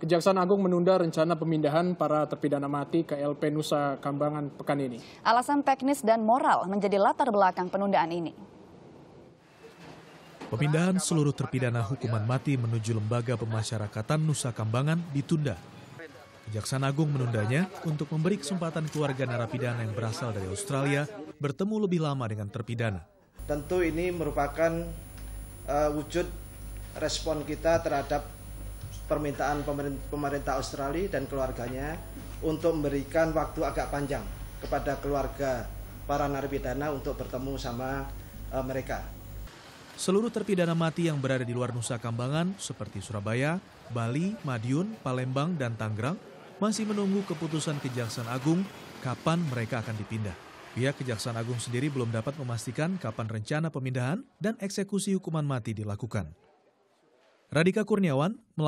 Kejaksaan Agung menunda rencana pemindahan para terpidana mati ke LP Nusa Kambangan pekan ini. Alasan teknis dan moral menjadi latar belakang penundaan ini. Pemindahan seluruh terpidana hukuman mati menuju Lembaga Pemasyarakatan Nusa Kambangan ditunda. Kejaksaan Agung menundanya untuk memberi kesempatan keluarga narapidana yang berasal dari Australia bertemu lebih lama dengan terpidana. Tentu ini merupakan uh, wujud respon kita terhadap permintaan pemerintah Australia dan keluarganya untuk memberikan waktu agak panjang kepada keluarga para narapidana untuk bertemu sama eh, mereka. Seluruh terpidana mati yang berada di luar Nusa Kambangan seperti Surabaya, Bali, Madiun, Palembang, dan Tangerang masih menunggu keputusan Kejaksaan Agung kapan mereka akan dipindah. Pihak Kejaksaan Agung sendiri belum dapat memastikan kapan rencana pemindahan dan eksekusi hukuman mati dilakukan. Radika Kurniawan